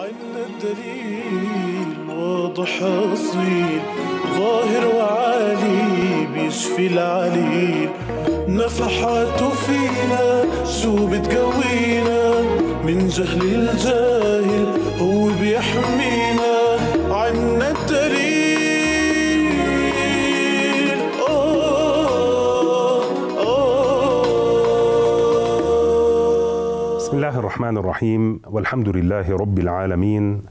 عنا الدليل واضح أصيل ظاهر وعالي بيشفي العليل نفحاته فينا شو بتقوينا من جهل الجاهل هو بيحمينا عنا الدليل بسم الله الرحمن الرحيم والحمد لله رب العالمين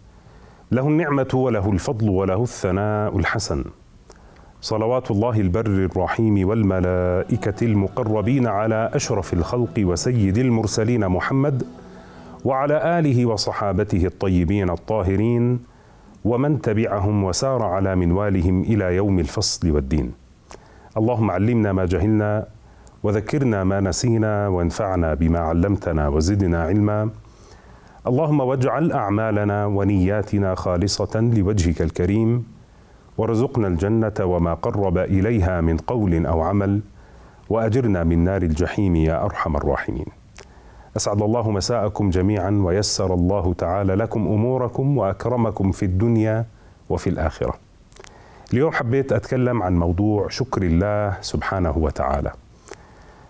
له النعمة وله الفضل وله الثناء الحسن صلوات الله البر الرحيم والملائكة المقربين على أشرف الخلق وسيد المرسلين محمد وعلى آله وصحابته الطيبين الطاهرين ومن تبعهم وسار على منوالهم إلى يوم الفصل والدين اللهم علمنا ما جهلنا وذكرنا ما نسينا وانفعنا بما علمتنا وزدنا علما اللهم واجعل اعمالنا ونياتنا خالصه لوجهك الكريم وارزقنا الجنه وما قرب اليها من قول او عمل واجرنا من نار الجحيم يا ارحم الراحمين اسعد الله مساءكم جميعا ويسر الله تعالى لكم اموركم واكرمكم في الدنيا وفي الاخره اليوم حبيت اتكلم عن موضوع شكر الله سبحانه وتعالى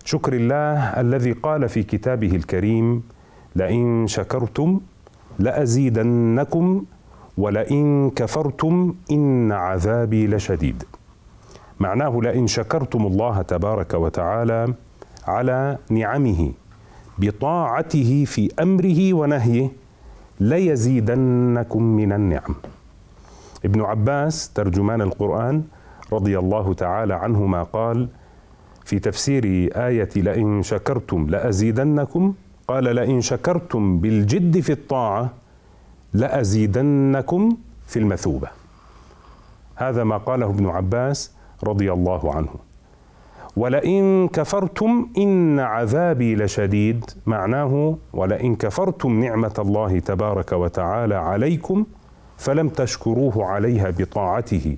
شكر الله الذي قال في كتابه الكريم لئن شكرتم لازيدنكم ولئن كفرتم ان عذابي لشديد معناه لئن شكرتم الله تبارك وتعالى على نعمه بطاعته في امره ونهيه ليزيدنكم من النعم ابن عباس ترجمان القران رضي الله تعالى عنهما قال في تفسير آية لئن شكرتم لأزيدنكم قال لئن شكرتم بالجد في الطاعة لأزيدنكم في المثوبة هذا ما قاله ابن عباس رضي الله عنه ولئن كفرتم إن عذابي لشديد معناه ولئن كفرتم نعمة الله تبارك وتعالى عليكم فلم تشكروه عليها بطاعته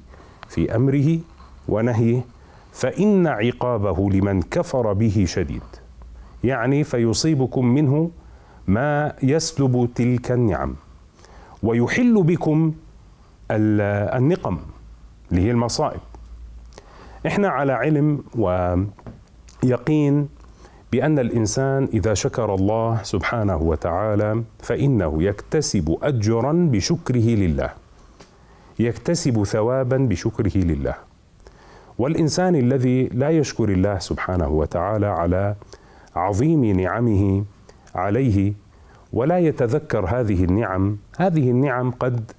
في أمره ونهيه فإن عقابه لمن كفر به شديد يعني فيصيبكم منه ما يسلب تلك النعم ويحل بكم النقم اللي هي المصائب احنا على علم ويقين بأن الإنسان إذا شكر الله سبحانه وتعالى فإنه يكتسب أجرا بشكره لله يكتسب ثوابا بشكره لله والإنسان الذي لا يشكر الله سبحانه وتعالى على عظيم نعمه عليه ولا يتذكر هذه النعم هذه النعم قد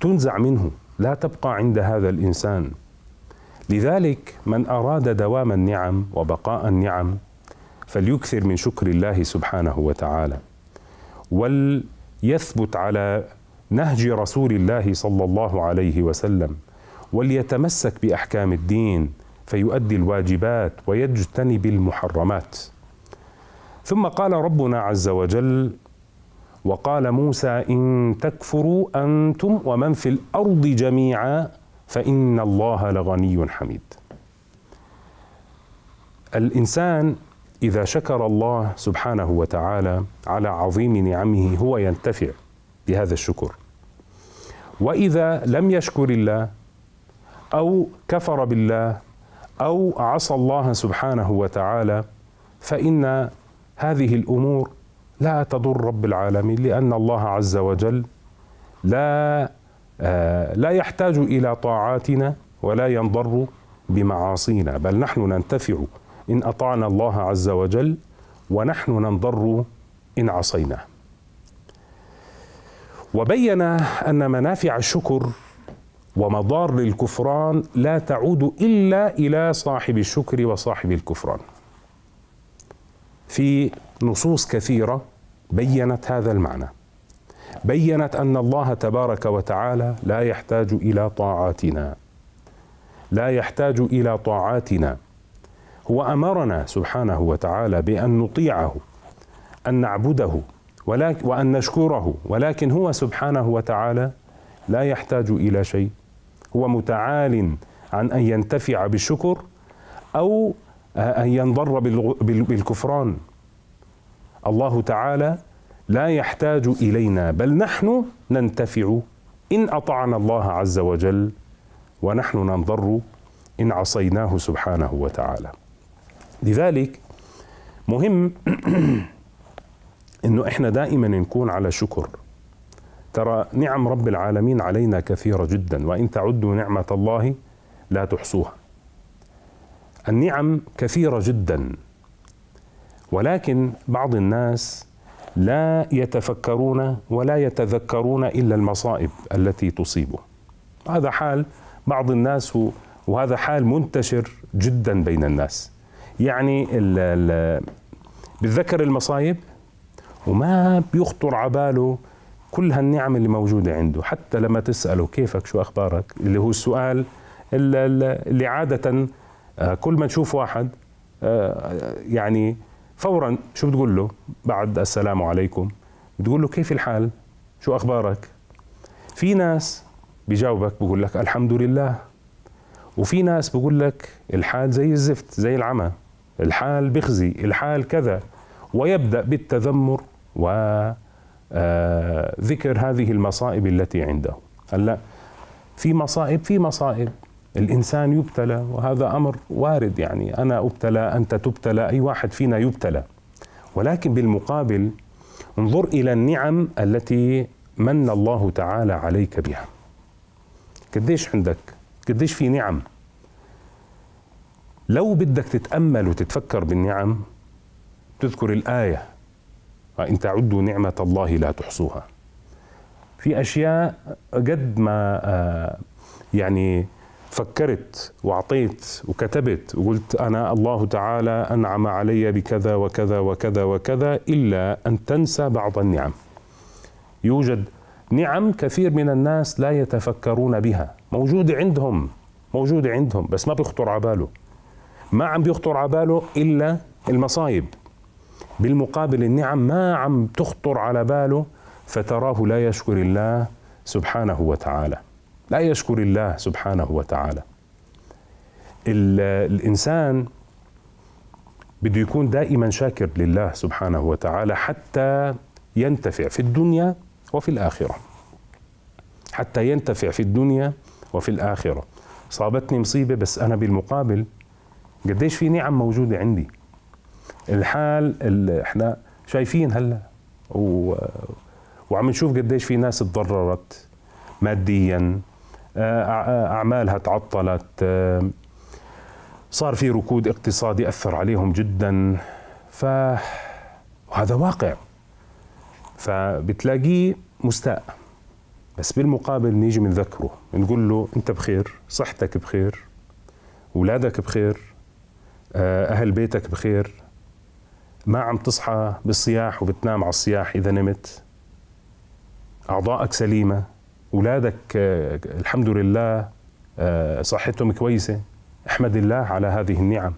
تنزع منه لا تبقى عند هذا الانسان لذلك من اراد دوام النعم وبقاء النعم فليكثر من شكر الله سبحانه وتعالى وليثبت على نهج رسول الله صلى الله عليه وسلم وليتمسك باحكام الدين فيؤدي الواجبات ويجتنب المحرمات ثم قال ربنا عز وجل وقال موسى ان تكفروا انتم ومن في الارض جميعا فان الله لغني حميد الانسان اذا شكر الله سبحانه وتعالى على عظيم نعمه هو ينتفع بهذا الشكر واذا لم يشكر الله او كفر بالله او عصى الله سبحانه وتعالى فان هذه الامور لا تضر رب العالمين لان الله عز وجل لا آه، لا يحتاج الى طاعاتنا ولا ينضر بمعاصينا بل نحن ننتفع ان اطعنا الله عز وجل ونحن ننضر ان عصينا وبين ان منافع الشكر ومضار الكفران لا تعود الا الى صاحب الشكر وصاحب الكفران. في نصوص كثيره بينت هذا المعنى. بينت ان الله تبارك وتعالى لا يحتاج الى طاعاتنا. لا يحتاج الى طاعاتنا. هو امرنا سبحانه وتعالى بان نطيعه ان نعبده وان نشكره ولكن هو سبحانه وتعالى لا يحتاج الى شيء هو متعال عن ان ينتفع بالشكر او آه، ان ينضر بالكفران الله تعالى لا يحتاج الينا بل نحن ننتفع ان اطعنا الله عز وجل ونحن ننضر ان عصيناه سبحانه وتعالى لذلك مهم انه احنا دائما نكون على شكر ترى نعم رب العالمين علينا كثيرة جدا وإن تعدوا نعمة الله لا تحصوها النعم كثيرة جدا ولكن بعض الناس لا يتفكرون ولا يتذكرون إلا المصائب التي تصيبه هذا حال بعض الناس وهذا حال منتشر جدا بين الناس يعني بيتذكر المصايب وما بيخطر عباله كل هالنعم اللي موجودة عنده حتى لما تسأله كيفك شو أخبارك اللي هو السؤال اللي عادة آه، كل ما نشوف واحد آه، يعني فورا شو بتقول له بعد السلام عليكم بتقول له كيف الحال شو أخبارك في ناس بيجاوبك بقول لك الحمد لله وفي ناس بقول لك الحال زي الزفت زي العمى الحال بخزي الحال كذا ويبدأ بالتذمر و آه، ذكر هذه المصائب التي عنده هلا في مصائب في مصائب الانسان يبتلى وهذا امر وارد يعني انا ابتلى انت تبتلى اي واحد فينا يبتلى ولكن بالمقابل انظر الى النعم التي من الله تعالى عليك بها قديش عندك قديش في نعم لو بدك تتامل وتتفكر بالنعم تذكر الايه فإن تعدوا نعمة الله لا تحصوها في أشياء قد ما آه، يعني فكرت واعطيت وكتبت وقلت انا الله تعالى انعم علي بكذا وكذا وكذا وكذا الا ان تنسى بعض النعم. يوجد نعم كثير من الناس لا يتفكرون بها، موجوده عندهم موجوده عندهم بس ما بيخطر على باله. ما عم بيخطر على باله الا المصايب بالمقابل النعم ما عم تخطر على باله فتراه لا يشكر الله سبحانه وتعالى لا يشكر الله سبحانه وتعالى الانسان بده يكون دائما شاكر لله سبحانه وتعالى حتى ينتفع في الدنيا وفي الاخره حتى ينتفع في الدنيا وفي الاخره صابتني مصيبه بس انا بالمقابل قديش في نعم موجوده عندي الحال اللي احنا شايفين هلا و... وعم نشوف قديش في ناس تضررت ماديا آه، اعمالها تعطلت آه، صار في ركود اقتصادي اثر عليهم جدا ف وهذا واقع فبتلاقيه مستاء بس بالمقابل نيجي بنذكره بنقول له انت بخير صحتك بخير اولادك بخير آه، اهل بيتك بخير ما عم تصحى بالصياح وبتنام على الصياح اذا نمت اعضائك سليمه اولادك آه، الحمد لله آه، صحتهم كويسه احمد الله على هذه النعم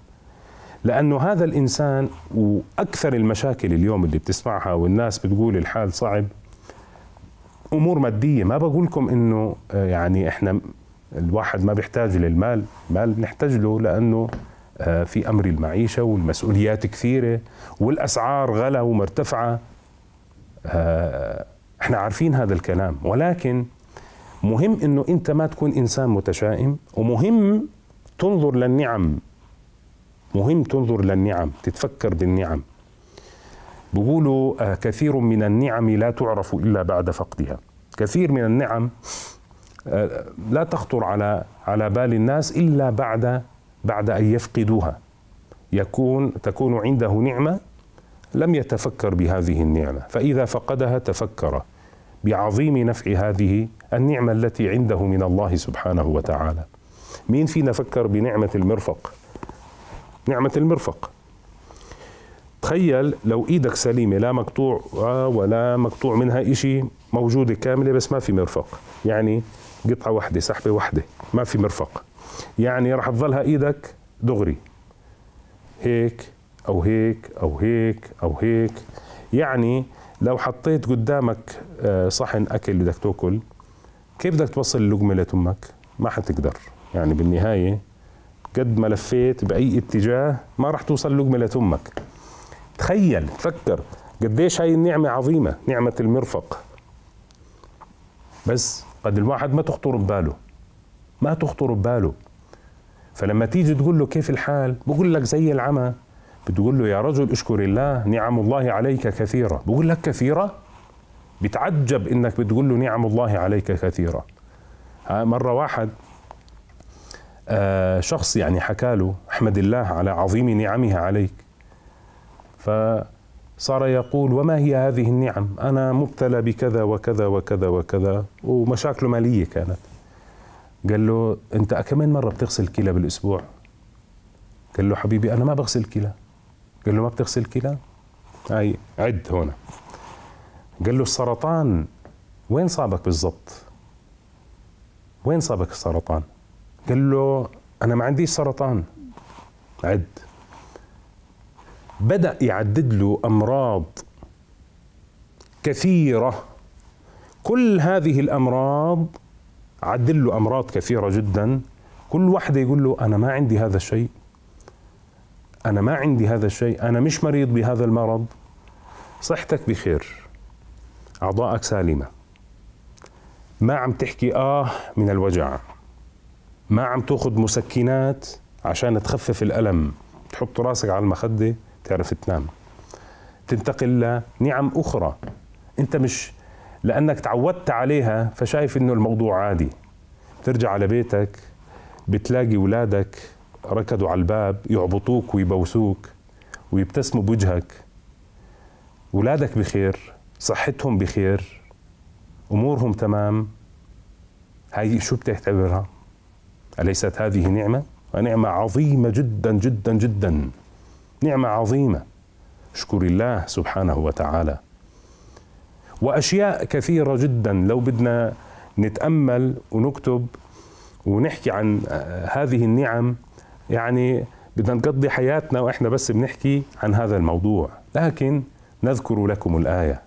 لانه هذا الانسان واكثر المشاكل اليوم اللي بتسمعها والناس بتقول الحال صعب امور ماديه ما بقول لكم انه آه، يعني احنا الواحد ما بيحتاج للمال المال بنحتاج له لانه آه، في أمر المعيشة والمسؤوليات كثيرة والأسعار غلا ومرتفعة آه، احنا عارفين هذا الكلام ولكن مهم انه انت ما تكون انسان متشائم ومهم تنظر للنعم مهم تنظر للنعم تتفكر بالنعم بقولوا آه، كثير من النعم لا تعرف الا بعد فقدها كثير من النعم لا تخطر على على بال الناس الا بعد بعد أن يفقدوها يكون تكون عنده نعمة لم يتفكر بهذه النعمة فإذا فقدها تفكر بعظيم نفع هذه النعمة التي عنده من الله سبحانه وتعالى مين فينا فكر بنعمة المرفق نعمة المرفق تخيل لو ايدك سليمة لا مقطوع ولا مقطوع منها إشي موجودة كاملة بس ما في مرفق يعني قطعة واحدة سحبة واحدة ما في مرفق يعني راح تظلها ايدك دغري هيك او هيك او هيك او هيك يعني لو حطيت قدامك آه، صحن اكل بدك تاكل كيف بدك توصل اللقمه لتمك ما حتقدر يعني بالنهايه قد ما لفيت باي اتجاه ما راح توصل اللقمه لتمك تخيل تفكر قديش هاي النعمه عظيمه نعمه المرفق بس قد الواحد ما تخطر بباله ما تخطر بباله فلما تيجي تقول له كيف الحال بقول لك زي العمى بتقول له يا رجل اشكر الله نعم الله عليك كثيرة بقول لك كثيرة بتعجب انك بتقول له نعم الله عليك كثيرة مرة واحد آه شخص يعني حكى له احمد الله على عظيم نعمه عليك فصار يقول وما هي هذه النعم انا مبتلى بكذا وكذا وكذا وكذا ومشاكله ماليه كانت قال له انت كمان مره بتغسل كلى بالاسبوع قال له حبيبي انا ما بغسل كلى قال له ما بتغسل كلى هاي عد هون قال له السرطان وين صابك بالضبط وين صابك السرطان قال له انا ما عندي سرطان عد بدا يعدد له امراض كثيره كل هذه الامراض عدل له امراض كثيره جدا كل واحده يقول له انا ما عندي هذا الشيء انا ما عندي هذا الشيء انا مش مريض بهذا المرض صحتك بخير اعضائك سالمه ما عم تحكي اه من الوجع ما عم تاخذ مسكنات عشان تخفف الالم تحط راسك على المخده تعرف تنام تنتقل لنعم اخرى انت مش لانك تعودت عليها فشايف انه الموضوع عادي بترجع على بيتك بتلاقي ولادك ركضوا على الباب يعبطوك ويبوسوك ويبتسموا بوجهك ولادك بخير صحتهم بخير امورهم تمام هاي شو بتعتبرها اليست هذه نعمه ونعمه عظيمه جدا جدا جدا نعمه عظيمه اشكر الله سبحانه وتعالى واشياء كثيره جدا لو بدنا نتامل ونكتب ونحكي عن آه، هذه النعم يعني بدنا نقضي حياتنا واحنا بس بنحكي عن هذا الموضوع لكن نذكر لكم الايه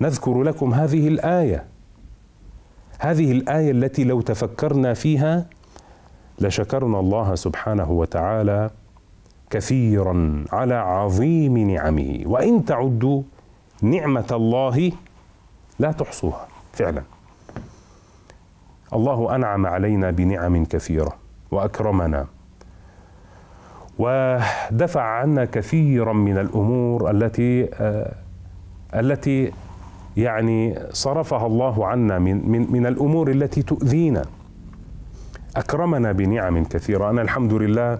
نذكر لكم هذه الايه هذه الايه التي لو تفكرنا فيها لشكرنا الله سبحانه وتعالى كثيرا على عظيم نعمه وان تعدوا نعمة الله لا تحصوها فعلا الله أنعم علينا بنعم كثيرة وأكرمنا ودفع عنا كثيرا من الأمور التي آه، التي يعني صرفها الله عنا من من من الأمور التي تؤذينا أكرمنا بنعم كثيرة أنا الحمد لله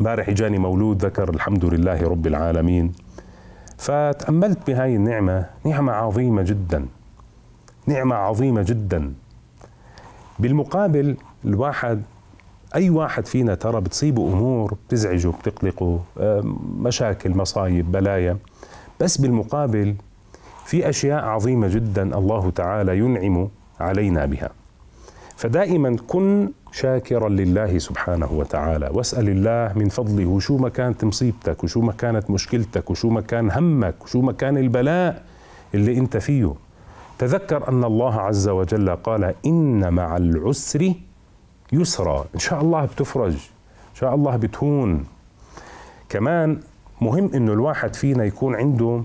بارح جاني مولود ذكر الحمد لله رب العالمين فتأملت بهاي النعمة نعمة عظيمة جدا نعمة عظيمة جدا بالمقابل الواحد أي واحد فينا ترى بتصيبه أمور بتزعجه بتقلقه آه، مشاكل مصايب بلايا بس بالمقابل في أشياء عظيمة جدا الله تعالى ينعم علينا بها فدائما كن شاكرا لله سبحانه وتعالى واسأل الله من فضله وشو ما كانت مصيبتك وشو ما كانت مشكلتك وشو ما كان همك وشو ما كان البلاء اللي انت فيه تذكر أن الله عز وجل قال إن مع العسر يسرا إن شاء الله بتفرج إن شاء الله بتهون كمان مهم أنه الواحد فينا يكون عنده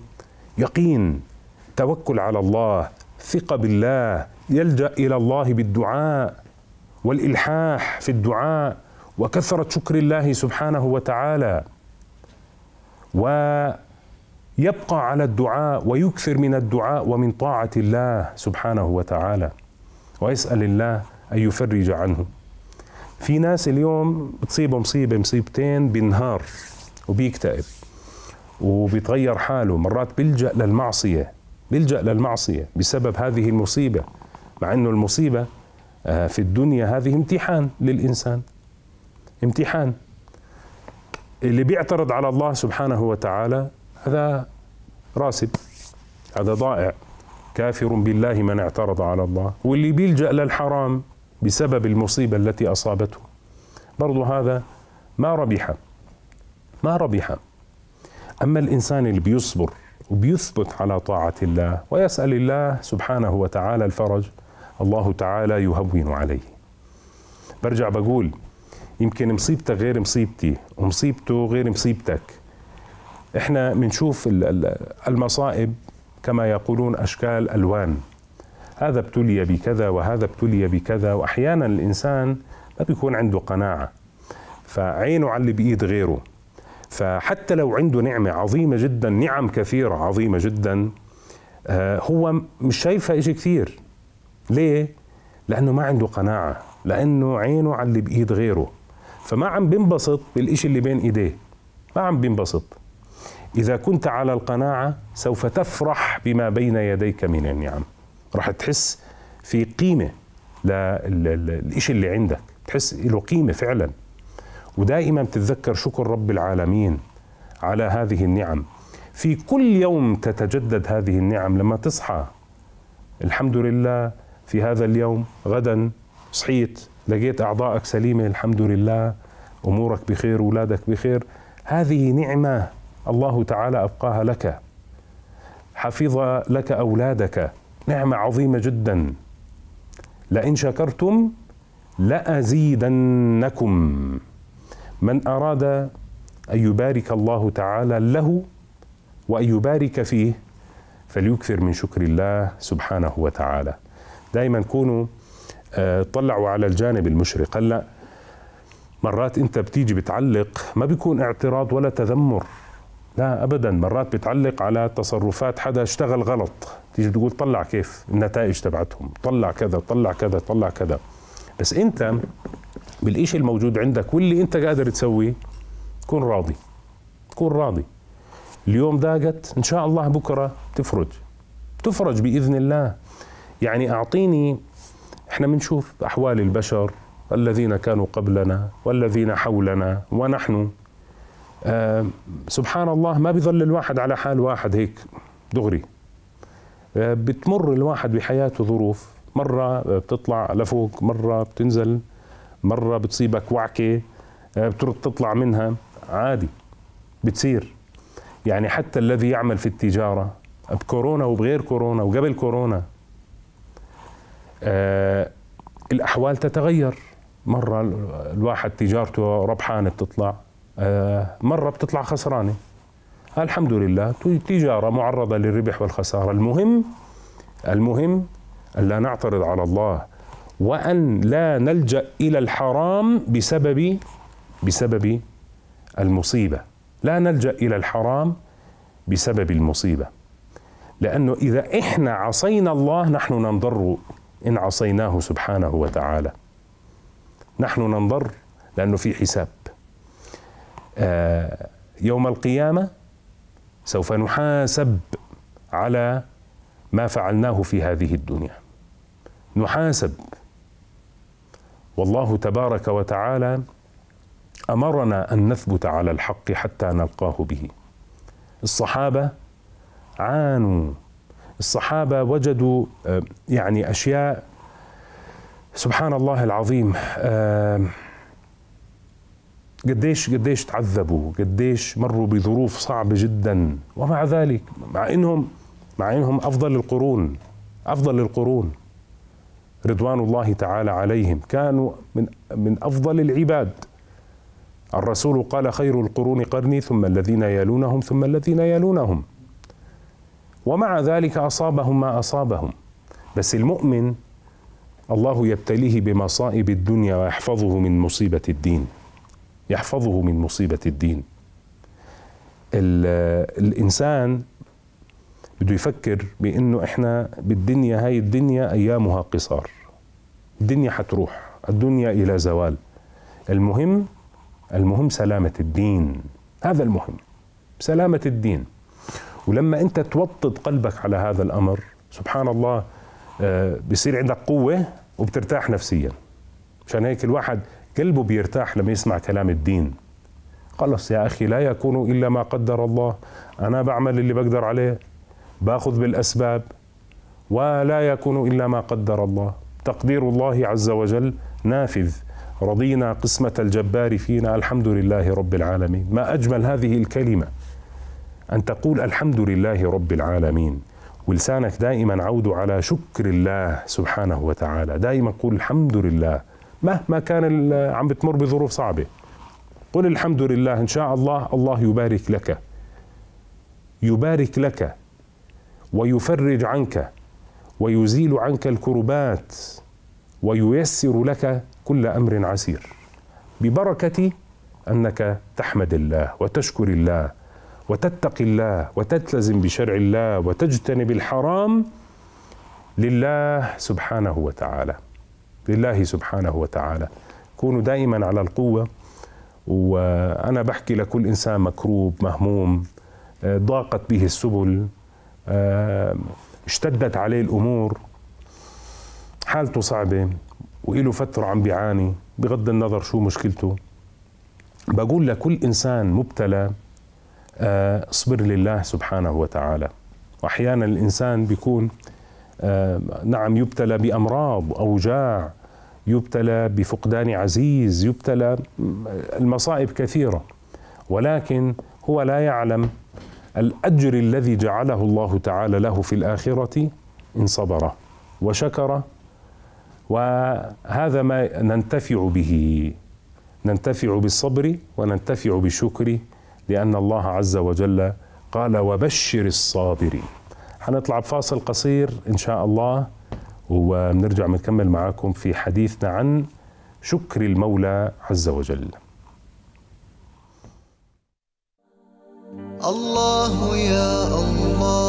يقين توكل على الله ثقة بالله يلجأ إلى الله بالدعاء والإلحاح في الدعاء وكثرة شكر الله سبحانه وتعالى ويبقى على الدعاء ويكثر من الدعاء ومن طاعة الله سبحانه وتعالى ويسأل الله أن يفرج عنه في ناس اليوم بتصيبه مصيبة مصيبتين بنهار وبيكتئب وبيتغير حاله مرات بيلجأ للمعصية بيلجأ للمعصية بسبب هذه المصيبة مع أنه المصيبة آه، في الدنيا هذه امتحان للإنسان امتحان اللي بيعترض على الله سبحانه وتعالى هذا راسب هذا ضائع كافر بالله من اعترض على الله واللي بيلجأ للحرام بسبب المصيبة التي أصابته برضو هذا ما ربح ما ربح أما الإنسان اللي بيصبر وبيثبت على طاعة الله ويسأل الله سبحانه وتعالى الفرج الله تعالى يهون عليه برجع بقول يمكن مصيبتك غير مصيبتي ومصيبته غير مصيبتك احنا بنشوف المصائب كما يقولون اشكال الوان هذا ابتلي بكذا وهذا ابتلي بكذا واحيانا الانسان ما بيكون عنده قناعه فعينه على اللي بايد غيره فحتى لو عنده نعمه عظيمه جدا نعم كثيره عظيمه جدا آه، هو مش شايفها شيء كثير ليه؟ لأنه ما عنده قناعة لأنه عينه على اللي بإيد غيره فما عم بينبسط بالإشي اللي بين إيديه ما عم بينبسط إذا كنت على القناعة سوف تفرح بما بين يديك من النعم راح تحس في قيمة للإشي اللي عندك تحس له قيمة فعلا ودائما تتذكر شكر رب العالمين على هذه النعم في كل يوم تتجدد هذه النعم لما تصحى الحمد لله في هذا اليوم غدا صحيت لقيت أعضائك سليمة الحمد لله أمورك بخير أولادك بخير هذه نعمة الله تعالى أبقاها لك حفظ لك أولادك نعمة عظيمة جدا لئن شكرتم لأزيدنكم من أراد أن يبارك الله تعالى له وأن يبارك فيه فليكثر من شكر الله سبحانه وتعالى دائما كونوا آه، طلعوا على الجانب المشرق هلا مرات انت بتيجي بتعلق ما بيكون اعتراض ولا تذمر لا ابدا مرات بتعلق على تصرفات حدا اشتغل غلط تيجي تقول طلع كيف النتائج تبعتهم طلع كذا طلع كذا طلع كذا بس انت بالإشي الموجود عندك واللي انت قادر تسويه تكون راضي تكون راضي اليوم ضاقت ان شاء الله بكره تفرج تفرج باذن الله يعني أعطيني احنا بنشوف أحوال البشر الذين كانوا قبلنا والذين حولنا ونحن آه سبحان الله ما بيظل الواحد على حال واحد هيك دغري آه بتمر الواحد بحياته ظروف مرة بتطلع لفوق مرة بتنزل مرة بتصيبك وعكة آه بترد تطلع منها عادي بتصير يعني حتى الذي يعمل في التجارة بكورونا وبغير كورونا وقبل كورونا آه، الأحوال تتغير مرة الواحد تجارته ربحانة بتطلع آه، مرة بتطلع خسرانة الحمد لله تجارة معرضة للربح والخسارة المهم المهم أن لا نعترض على الله وأن لا نلجأ إلى الحرام بسبب بسبب المصيبة لا نلجأ إلى الحرام بسبب المصيبة لأنه إذا إحنا عصينا الله نحن ننضر إن عصيناه سبحانه وتعالى نحن ننضر لأنه في حساب آه، يوم القيامة سوف نحاسب على ما فعلناه في هذه الدنيا نحاسب والله تبارك وتعالى امرنا ان نثبت على الحق حتى نلقاه به الصحابه عانوا الصحابة وجدوا آه، يعني أشياء سبحان الله العظيم قديش قديش تعذبوا قديش مروا بظروف صعبة جدا ومع ذلك مع إنهم مع إنهم أفضل القرون أفضل القرون رضوان الله تعالى عليهم كانوا من من أفضل العباد الرسول قال خير القرون قرني ثم الذين يلونهم ثم الذين يلونهم ومع ذلك اصابهم ما اصابهم بس المؤمن الله يبتليه بمصائب الدنيا ويحفظه من مصيبه الدين يحفظه من مصيبه الدين الانسان بده يفكر بانه احنا بالدنيا هاي الدنيا ايامها قصار الدنيا حتروح الدنيا الى زوال المهم المهم سلامه الدين هذا المهم سلامه الدين ولما انت توطد قلبك على هذا الامر سبحان الله آه، بصير عندك قوه وبترتاح نفسيا مشان هيك الواحد قلبه بيرتاح لما يسمع كلام الدين خلص يا اخي لا يكون الا ما قدر الله انا بعمل اللي بقدر عليه باخذ بالاسباب ولا يكون الا ما قدر الله تقدير الله عز وجل نافذ رضينا قسمه الجبار فينا الحمد لله رب العالمين ما اجمل هذه الكلمه أن تقول الحمد لله رب العالمين ولسانك دائما عوده على شكر الله سبحانه وتعالى دائما قول الحمد لله مهما كان عم بتمر بظروف صعبة قل الحمد لله إن شاء الله الله يبارك لك يبارك لك ويفرج عنك ويزيل عنك الكربات وييسر لك كل امر عسير ببركه انك تحمد الله وتشكر الله وتتقي الله وتلتزم بشرع الله وتجتنب الحرام لله سبحانه وتعالى لله سبحانه وتعالى كونوا دائما على القوة وأنا بحكي لكل إنسان مكروب مهموم آه، ضاقت به السبل آه، اشتدت عليه الأمور حالته صعبة وإله فترة عم بيعاني بغض النظر شو مشكلته بقول لكل إنسان مبتلى اصبر لله سبحانه وتعالى واحيانا الانسان بيكون آه، نعم يبتلى بامراض اوجاع يبتلى بفقدان عزيز يبتلى المصائب كثيره ولكن هو لا يعلم الاجر الذي جعله الله تعالى له في الاخره ان صبر وشكر وهذا ما ننتفع به ننتفع بالصبر وننتفع بالشكر لأن الله عز وجل قال وبشر الصابرين هنطلع بفاصل قصير إن شاء الله وبنرجع بنكمل معكم في حديثنا عن شكر المولى عز وجل الله يا الله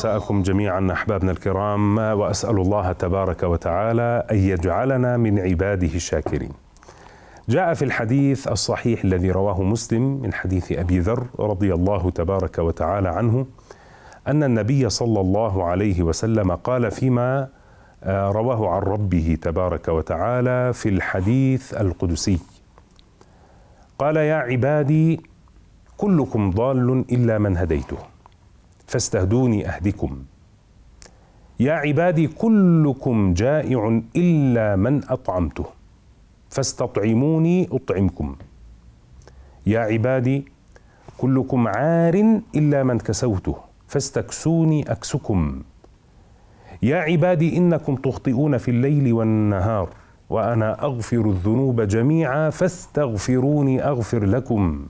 مساءكم جميعا احبابنا الكرام واسال الله تبارك وتعالى ان يجعلنا من عباده الشاكرين. جاء في الحديث الصحيح الذي رواه مسلم من حديث ابي ذر رضي الله تبارك وتعالى عنه ان النبي صلى الله عليه وسلم قال فيما آه، رواه عن ربه تبارك وتعالى في الحديث القدسي قال يا عبادي كلكم ضال الا من هديته فاستهدوني اهدكم يا عبادي كلكم جائع الا من اطعمته فاستطعموني اطعمكم يا عبادي كلكم عار الا من كسوته فاستكسوني اكسكم يا عبادي انكم تخطئون في الليل والنهار وانا اغفر الذنوب جميعا فاستغفروني اغفر لكم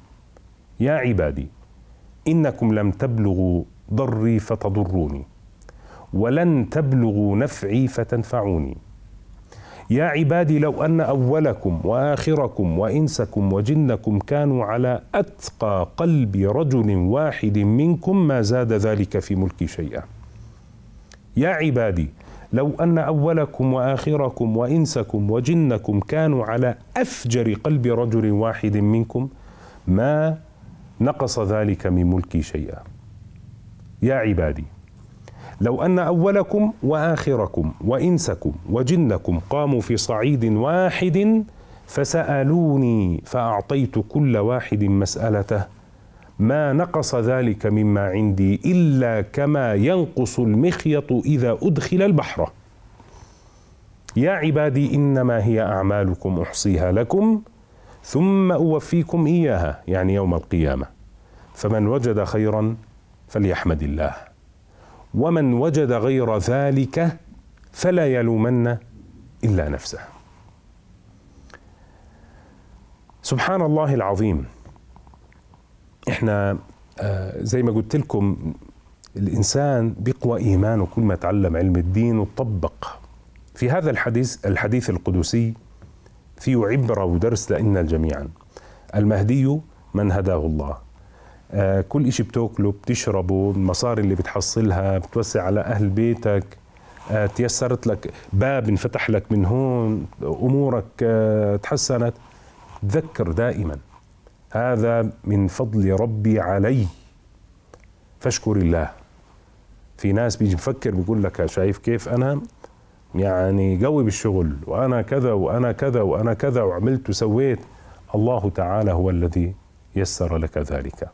يا عبادي انكم لم تبلغوا ضري فتضروني ولن تبلغوا نفعي فتنفعوني يا عبادي لو ان اولكم واخركم وانسكم وجنكم كانوا على اتقى قلب رجل واحد منكم ما زاد ذلك في ملكي شيئا يا عبادي لو ان اولكم واخركم وانسكم وجنكم كانوا على افجر قلب رجل واحد منكم ما نقص ذلك من ملكي شيئا يا عبادي لو ان اولكم واخركم وانسكم وجنكم قاموا في صعيد واحد فسالوني فاعطيت كل واحد مسالته ما نقص ذلك مما عندي الا كما ينقص المخيط اذا ادخل البحر يا عبادي انما هي اعمالكم احصيها لكم ثم اوفيكم اياها يعني يوم القيامه فمن وجد خيرا فليحمد الله ومن وجد غير ذلك فلا يلومن الا نفسه سبحان الله العظيم احنا آه، زي ما قلت لكم الانسان بيقوى ايمانه كل ما تعلم علم الدين وطبق في هذا الحديث الحديث القدسي فيه عبره ودرس لنا جميعا المهدي من هداه الله آه، كل شيء بتاكله بتشربه المصاري اللي بتحصلها بتوسع على أهل بيتك آه، تيسرت لك باب انفتح لك من هون أمورك آه، تحسنت تذكر دائما هذا من فضل ربي علي فاشكر الله في ناس بيجي بفكر بيقول لك شايف كيف أنا يعني قوي بالشغل وأنا كذا وأنا كذا وأنا كذا وعملت وسويت الله تعالى هو الذي يسر لك ذلك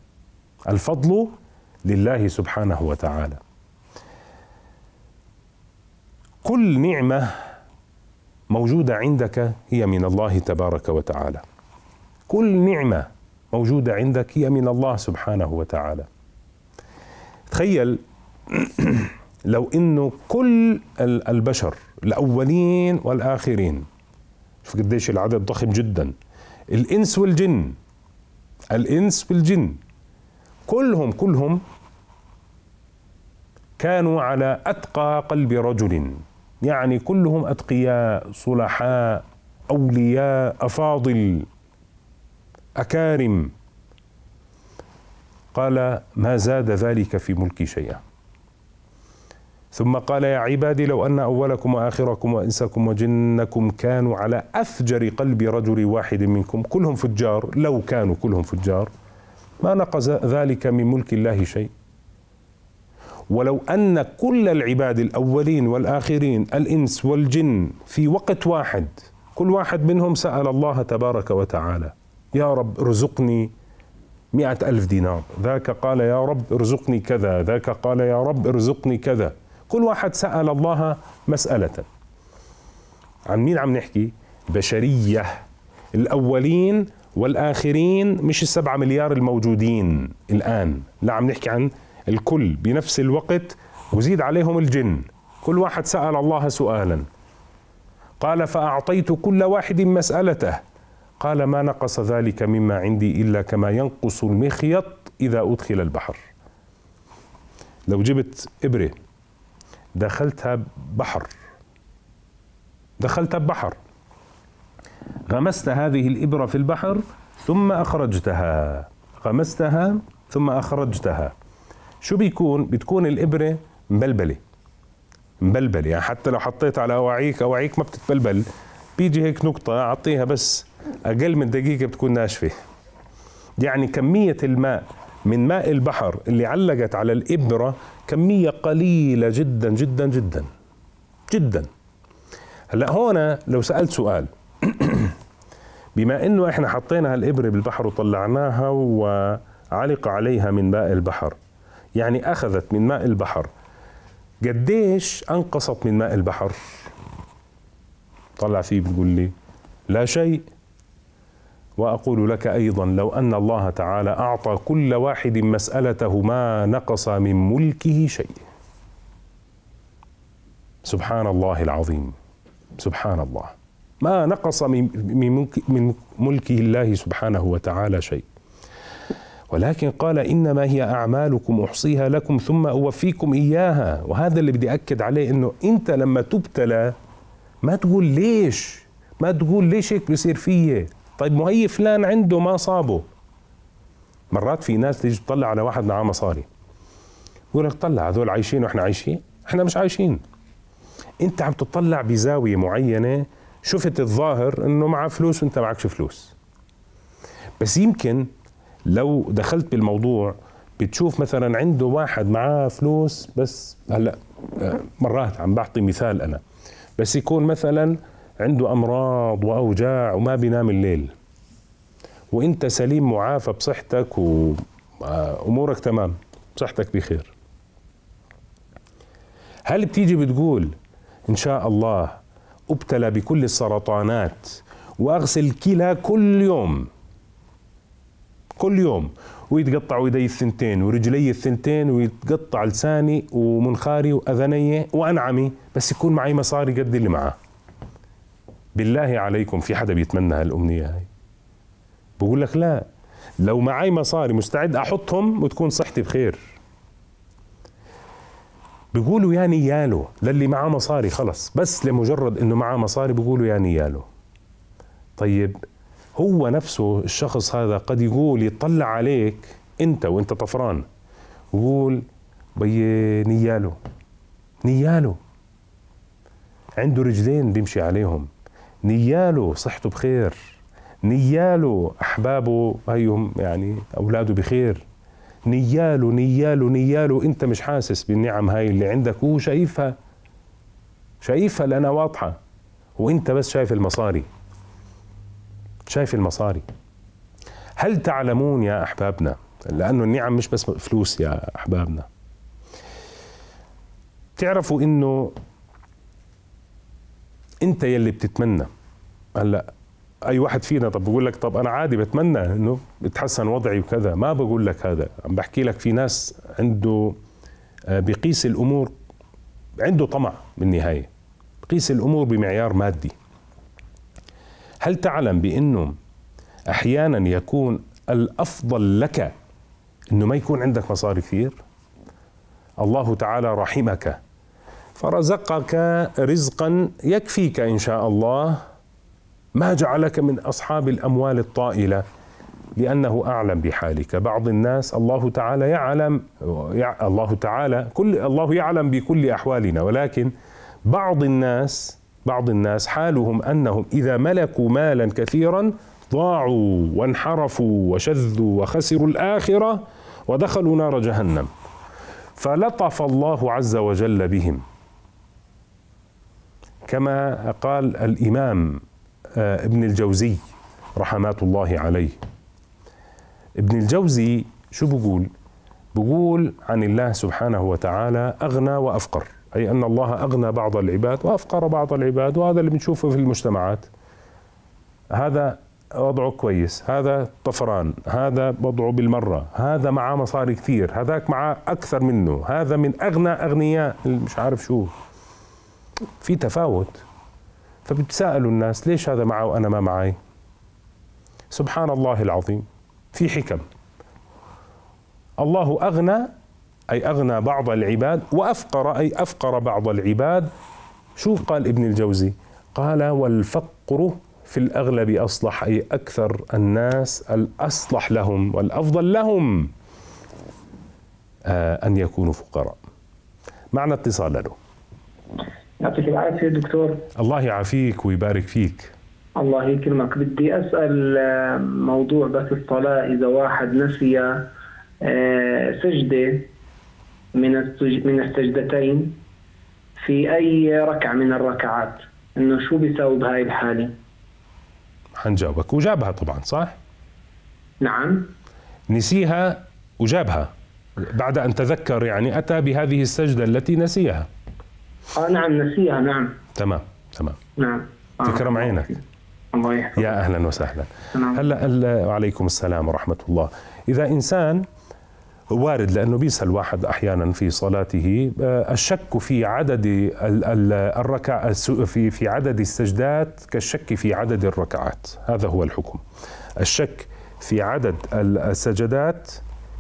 الفضل لله سبحانه وتعالى كل نعمه موجوده عندك هي من الله تبارك وتعالى كل نعمه موجوده عندك هي من الله سبحانه وتعالى تخيل لو انه كل البشر الاولين والاخرين شوف قديش العدد ضخم جدا الانس والجن الانس والجن كلهم كلهم كانوا على اتقى قلب رجل يعني كلهم اتقياء صلحاء اولياء افاضل اكارم قال ما زاد ذلك في ملكي شيئا ثم قال يا عبادي لو ان اولكم واخركم وانسكم وجنكم كانوا على افجر قلب رجل واحد منكم كلهم فجار لو كانوا كلهم فجار ما نقص ذلك من ملك الله شيء ولو ان كل العباد الاولين والاخرين الانس والجن في وقت واحد كل واحد منهم سال الله تبارك وتعالى يا رب ارزقني مئة ألف دينار ذاك قال يا رب ارزقني كذا ذاك قال يا رب ارزقني كذا كل واحد سأل الله مسألة عن مين عم نحكي بشرية الأولين والآخرين مش السبعة مليار الموجودين الآن لا عم نحكي عن الكل بنفس الوقت وزيد عليهم الجن كل واحد سأل الله سؤالا قال فأعطيت كل واحد مسألته قال ما نقص ذلك مما عندي إلا كما ينقص المخيط إذا أدخل البحر لو جبت إبرة دخلتها بحر دخلتها ببحر غمست هذه الإبرة في البحر ثم أخرجتها غمستها ثم أخرجتها شو بيكون؟ بتكون الإبرة مبلبلة مبلبلة يعني حتى لو حطيت على أواعيك أواعيك ما بتتبلبل بيجي هيك نقطة أعطيها بس أقل من دقيقة بتكون ناشفة يعني كمية الماء من ماء البحر اللي علقت على الإبرة كمية قليلة جدا جدا جدا جدا هلا هون لو سألت سؤال بما انه احنا حطينا الابره بالبحر وطلعناها وعلق عليها من ماء البحر يعني اخذت من ماء البحر قديش انقصت من ماء البحر طلع فيه بتقول لي لا شيء واقول لك ايضا لو ان الله تعالى اعطى كل واحد مسالته ما نقص من ملكه شيء سبحان الله العظيم سبحان الله ما نقص من ملكه الله سبحانه وتعالى شيء ولكن قال انما هي اعمالكم احصيها لكم ثم اوفيكم اياها وهذا اللي بدي اكد عليه انه انت لما تبتلى ما تقول ليش ما تقول ليش هيك بصير فيي طيب ما هي فلان عنده ما صابه مرات في ناس تيجي تطلع على واحد معاه مصاري يقول لك طلع هذول عايشين واحنا عايشين احنا مش عايشين انت عم تطلع بزاويه معينه شفت الظاهر انه معه فلوس وانت معكش فلوس بس يمكن لو دخلت بالموضوع بتشوف مثلا عنده واحد معاه فلوس بس هلا مرات عم بعطي مثال انا بس يكون مثلا عنده امراض واوجاع وما بينام الليل وانت سليم معافى بصحتك وامورك تمام صحتك بخير هل بتيجي بتقول ان شاء الله ابتلى بكل السرطانات واغسل كلى كل يوم كل يوم ويتقطعوا ايدي الثنتين ورجلي الثنتين ويتقطع لساني ومنخاري واذني وانعمي بس يكون معي مصاري قد اللي معاه بالله عليكم في حدا بيتمنى هالامنيه هاي بقول لك لا لو معي مصاري مستعد احطهم وتكون صحتي بخير بيقولوا يا يعني نياله للي معاه مصاري خلص بس لمجرد انه معاه مصاري بيقولوا يا يعني نياله طيب هو نفسه الشخص هذا قد يقول يطلع عليك انت وانت طفران ويقول بي نياله نياله عنده رجلين بيمشي عليهم نياله صحته بخير نياله احبابه هيهم يعني اولاده بخير نياله نياله نياله انت مش حاسس بالنعم هاي اللي عندك وشايفها شايفها لانها واضحه وانت بس شايف المصاري شايف المصاري هل تعلمون يا احبابنا لانه النعم مش بس فلوس يا احبابنا تعرفوا انه انت يلي بتتمنى هلا اي واحد فينا طب بقول لك طب انا عادي بتمنى انه يتحسن وضعي وكذا ما بقول لك هذا عم بحكي لك في ناس عنده آه، بقيس الامور عنده طمع بالنهايه بقيس الامور بمعيار مادي هل تعلم بانه احيانا يكون الافضل لك انه ما يكون عندك مصاري كثير الله تعالى رحمك فرزقك رزقا يكفيك ان شاء الله ما جعلك من أصحاب الأموال الطائلة لأنه أعلم بحالك بعض الناس الله تعالى يعلم الله تعالى كل الله يعلم بكل أحوالنا ولكن بعض الناس بعض الناس حالهم أنهم إذا ملكوا مالا كثيرا ضاعوا وانحرفوا وشذوا وخسروا الآخرة ودخلوا نار جهنم فلطف الله عز وجل بهم كما قال الإمام آه، ابن الجوزي رحمات الله عليه ابن الجوزي شو بقول بقول عن الله سبحانه وتعالى أغنى وأفقر أي أن الله أغنى بعض العباد وأفقر بعض العباد وهذا اللي بنشوفه في المجتمعات هذا وضعه كويس هذا طفران هذا وضعه بالمرة هذا معه مصاري كثير هذاك معه أكثر منه هذا من أغنى أغنياء مش عارف شو في تفاوت فبتساءلوا الناس ليش هذا معه وأنا ما معي سبحان الله العظيم في حكم الله أغنى أي أغنى بعض العباد وأفقر أي أفقر بعض العباد شو قال ابن الجوزي قال والفقر في الأغلب أصلح أي أكثر الناس الأصلح لهم والأفضل لهم آه، أن يكونوا فقراء معنى اتصال له يعطيك العافيه دكتور الله يعافيك ويبارك فيك الله يكرمك بدي اسال آه، موضوع بس الصلاه اذا واحد نسي آه، سجده من من السجدتين في اي ركعه من الركعات انه شو بيساوي بهاي الحاله حنجاوبك وجابها طبعا صح نعم نسيها وجابها بعد ان تذكر يعني اتى بهذه السجده التي نسيها اه نعم نسيها نعم تمام تمام نعم آه. تكرم عينك الله يحفظك يا اهلا وسهلا نعم. هلا وعليكم السلام ورحمه الله اذا انسان وارد لانه بيسال واحد احيانا في صلاته آه، الشك في عدد الركع في في عدد السجدات كالشك في عدد الركعات هذا هو الحكم الشك في عدد السجدات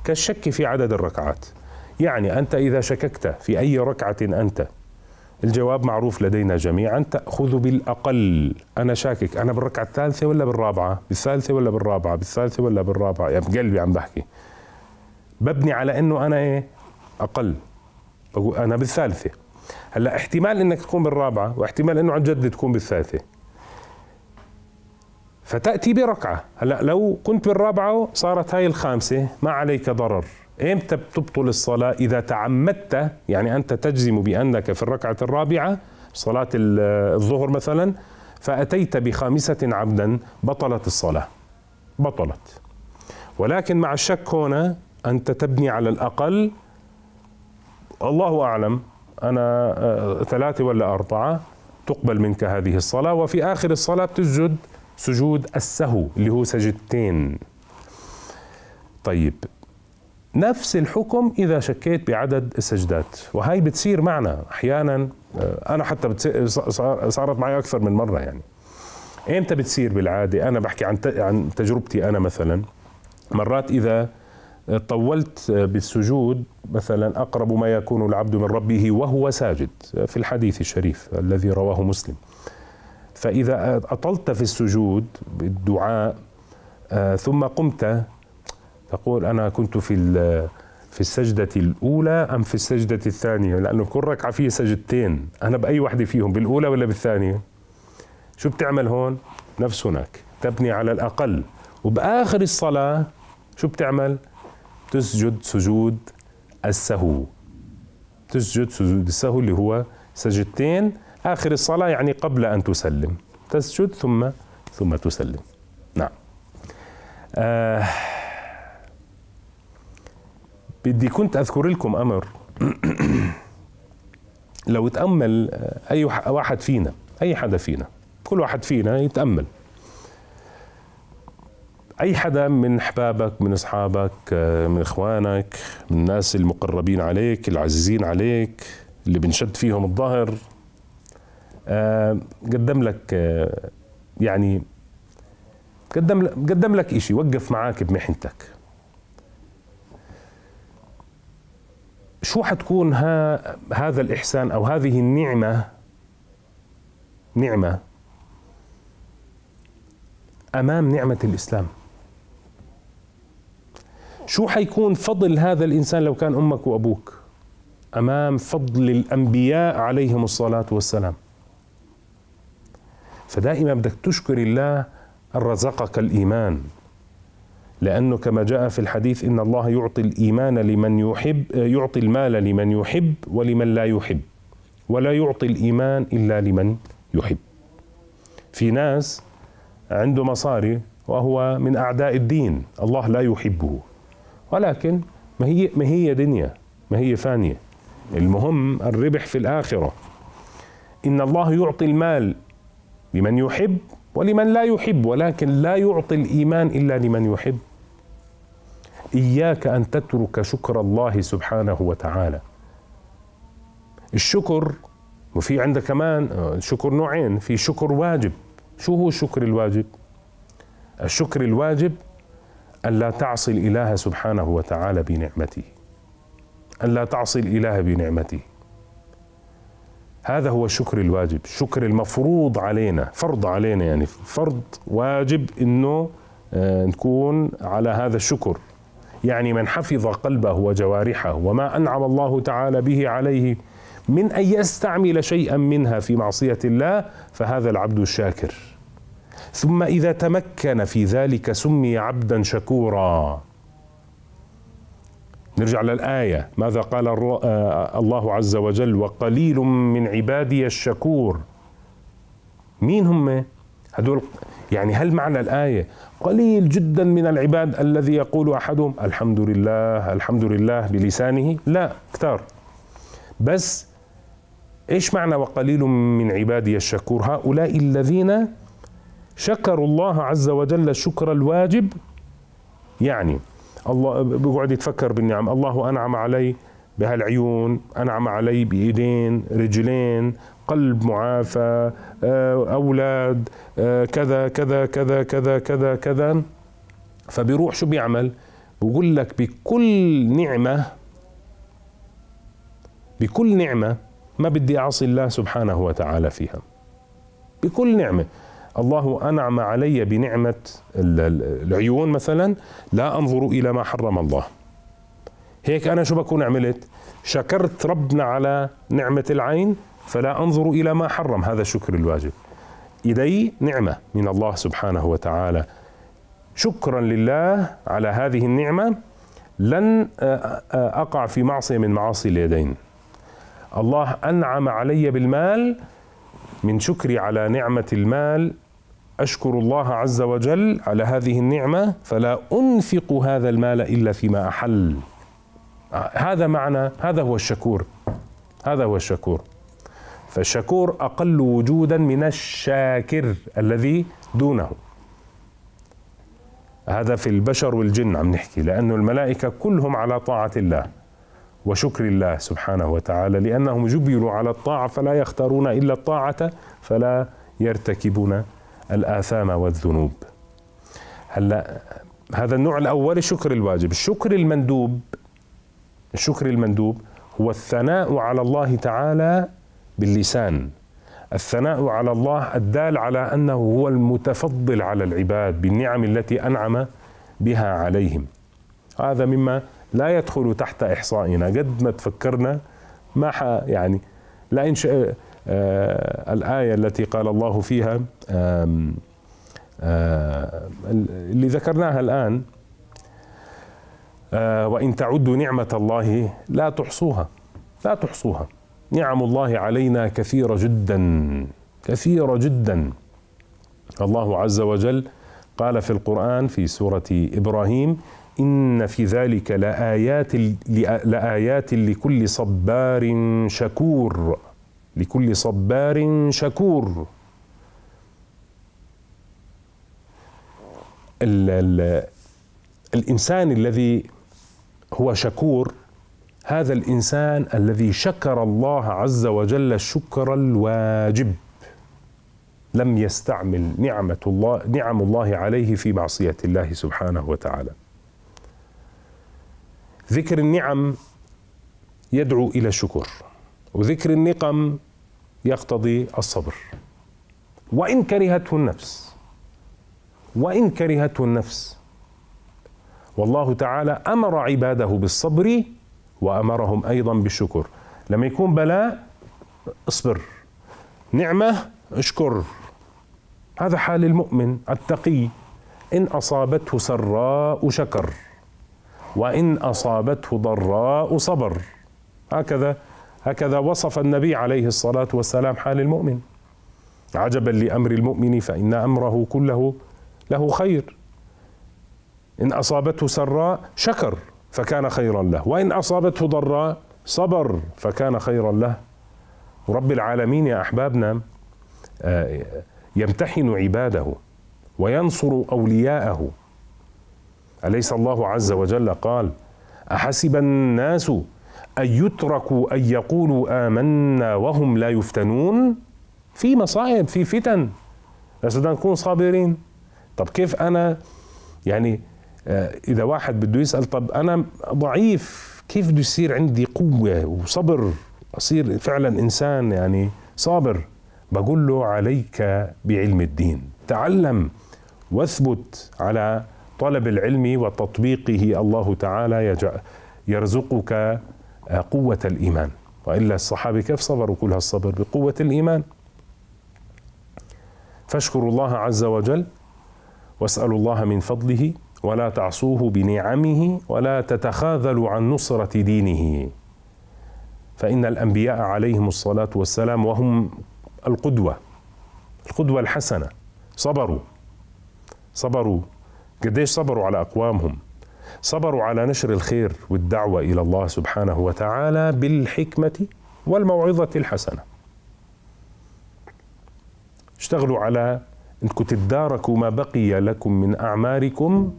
كالشك في عدد الركعات يعني انت اذا شككت في اي ركعه انت الجواب معروف لدينا جميعا تأخذ بالأقل أنا شاكك أنا بالركعة الثالثة ولا بالرابعة بالثالثة ولا بالرابعة بالثالثة ولا بالرابعة يعني بقلبي عم بحكي ببني على أنه أنا إيه أقل بقول أنا بالثالثة هلا احتمال انك تكون بالرابعه واحتمال انه عن جد تكون بالثالثه فتاتي بركعه هلا لو كنت بالرابعه صارت هاي الخامسه ما عليك ضرر امتى بتبطل الصلاه اذا تعمدت يعني انت تجزم بانك في الركعه الرابعه صلاه الظهر مثلا فاتيت بخامسه عبدا بطلت الصلاه بطلت ولكن مع الشك هنا انت تبني على الاقل الله اعلم انا آه، ثلاثه ولا اربعه تقبل منك هذه الصلاه وفي اخر الصلاه بتسجد سجود السهو اللي هو سجدتين طيب نفس الحكم إذا شكيت بعدد السجدات وهي بتصير معنا أحيانا آه، أنا حتى صارت معي أكثر من مرة يعني إمتى بتصير بالعادة أنا بحكي عن عن تجربتي أنا مثلا مرات إذا طولت بالسجود مثلا أقرب ما يكون العبد من ربه وهو ساجد في الحديث الشريف الذي رواه مسلم فإذا أطلت في السجود بالدعاء آه، ثم قمت تقول أنا كنت في في السجدة الأولى أم في السجدة الثانية لأنه كل ركعة فيه سجدتين أنا بأي وحدة فيهم بالأولى ولا بالثانية شو بتعمل هون نفس هناك تبني على الأقل وبآخر الصلاة شو بتعمل تسجد سجود السهو تسجد سجود السهو اللي هو سجدتين آخر الصلاة يعني قبل أن تسلم تسجد ثم ثم تسلم نعم آه بدي كنت أذكر لكم أمر لو تأمل آه، أي واحد فينا أي حدا فينا كل واحد فينا يتأمل أي حدا من أحبابك من أصحابك آه، من إخوانك من الناس المقربين عليك العزيزين عليك اللي بنشد فيهم الظهر آه، قدم لك يعني قدم قدم لك شيء وقف معاك بمحنتك شو حتكون ها هذا الإحسان أو هذه النعمة نعمة أمام نعمة الإسلام شو حيكون فضل هذا الإنسان لو كان أمك وأبوك أمام فضل الأنبياء عليهم الصلاة والسلام فدائما بدك تشكر الله أن رزقك الإيمان لأنه كما جاء في الحديث إن الله يعطي الإيمان لمن يحب يعطي المال لمن يحب ولمن لا يحب ولا يعطي الإيمان إلا لمن يحب في ناس عنده مصاري وهو من أعداء الدين الله لا يحبه ولكن ما هي ما هي دنيا ما هي فانية المهم الربح في الآخرة إن الله يعطي المال لمن يحب ولمن لا يحب ولكن لا يعطي الايمان الا لمن يحب اياك ان تترك شكر الله سبحانه وتعالى الشكر وفي عندك كمان آه، شكر نوعين في شكر واجب شو هو الشكر الواجب الشكر الواجب ألا تعصي الإله سبحانه وتعالى بنعمته ألا تعصي الإله بنعمته هذا هو الشكر الواجب الشكر المفروض علينا فرض علينا يعني فرض واجب أنه آه، نكون على هذا الشكر يعني من حفظ قلبه وجوارحه وما أنعم الله تعالى به عليه من أن يستعمل شيئا منها في معصية الله فهذا العبد الشاكر ثم إذا تمكن في ذلك سمي عبدا شكورا نرجع للآية ماذا قال آه، الله عز وجل وقليل من عبادي الشكور مين هم هدول يعني هل معنى الآية قليل جدا من العباد الذي يقول أحدهم الحمد لله الحمد لله بلسانه لا كثار بس إيش معنى وقليل من عبادي الشكور هؤلاء الذين شكروا الله عز وجل الشكر الواجب يعني الله بيقعد يتفكر بالنعم الله أنعم علي بهالعيون أنعم علي بإيدين رجلين قلب معافى آه، أولاد آه، كذا كذا كذا كذا كذا كذا فبيروح شو بيعمل بقول لك بكل نعمة بكل نعمة ما بدي أعصي الله سبحانه وتعالى فيها بكل نعمة الله أنعم علي بنعمة العيون مثلا لا أنظر إلى ما حرم الله هيك أنا شو بكون عملت شكرت ربنا على نعمة العين فلا أنظر إلى ما حرم هذا الشكر الواجب إيدي نعمة من الله سبحانه وتعالى شكرا لله على هذه النعمة لن آه، آه، أقع في معصية من معاصي اليدين الله أنعم علي بالمال من شكري على نعمة المال أشكر الله عز وجل على هذه النعمة فلا أنفق هذا المال إلا فيما أحل هذا معنى هذا هو الشكور هذا هو الشكور فالشكور أقل وجودا من الشاكر الذي دونه هذا في البشر والجن عم نحكي لأن الملائكة كلهم على طاعة الله وشكر الله سبحانه وتعالى لأنهم جبلوا على الطاعة فلا يختارون إلا الطاعة فلا يرتكبون الآثام والذنوب هلا هذا النوع الأول الشكر الواجب الشكر المندوب الشكر المندوب هو الثناء على الله تعالى باللسان الثناء على الله الدال على انه هو المتفضل على العباد بالنعم التي انعم بها عليهم هذا مما لا يدخل تحت احصائنا قد ما تفكرنا ما يعني لا إن آه، الآية التي قال الله فيها اللي ذكرناها الآن آه، وإن تعدوا نعمة الله لا تحصوها لا تحصوها نعم الله علينا كثيرة جدا كثيرة جدا الله عز وجل قال في القرآن في سورة إبراهيم إن في ذلك لآيات لآيات لكل صبار شكور لكل صبار شكور ال ال الانسان الذي هو شكور هذا الانسان الذي شكر الله عز وجل الشكر الواجب لم يستعمل نعمة الله نعم الله عليه في معصية الله سبحانه وتعالى. ذكر النعم يدعو إلى الشكر وذكر النقم يقتضي الصبر وإن كرهته النفس وإن كرهته النفس والله تعالى أمر عباده بالصبر وأمرهم أيضا بالشكر لما يكون بلاء اصبر نعمة اشكر هذا حال المؤمن التقي إن أصابته سراء شكر وإن أصابته ضراء صبر هكذا هكذا وصف النبي عليه الصلاة والسلام حال المؤمن عجبا لأمر المؤمن فإن أمره كله له خير إن أصابته سراء شكر فكان خيرا له وإن أصابته ضراء صبر فكان خيرا له رب العالمين يا أحبابنا آه، يمتحن عباده وينصر أولياءه أليس الله عز وجل قال أحسب الناس أن يتركوا أن يقولوا آمنا وهم لا يفتنون في مصائب في فتن بس بدنا نكون صابرين طب كيف أنا يعني آه، إذا واحد بده يسأل طب أنا ضعيف كيف بده يصير عندي قوة وصبر أصير فعلا إنسان يعني صابر بقول له عليك بعلم الدين تعلم واثبت على طلب العلم وتطبيقه الله تعالى يرزقك آه، قوة الإيمان وإلا الصحابة كيف صبروا كل هالصبر بقوة الإيمان فاشكروا الله عز وجل واسألوا الله من فضله ولا تعصوه بنعمه ولا تتخاذلوا عن نصرة دينه فإن الأنبياء عليهم الصلاة والسلام وهم القدوة القدوة الحسنة صبروا صبروا قديش صبروا على أقوامهم صبروا على نشر الخير والدعوه الى الله سبحانه وتعالى بالحكمه والموعظه الحسنه. اشتغلوا على انكم تداركوا ما بقي لكم من اعماركم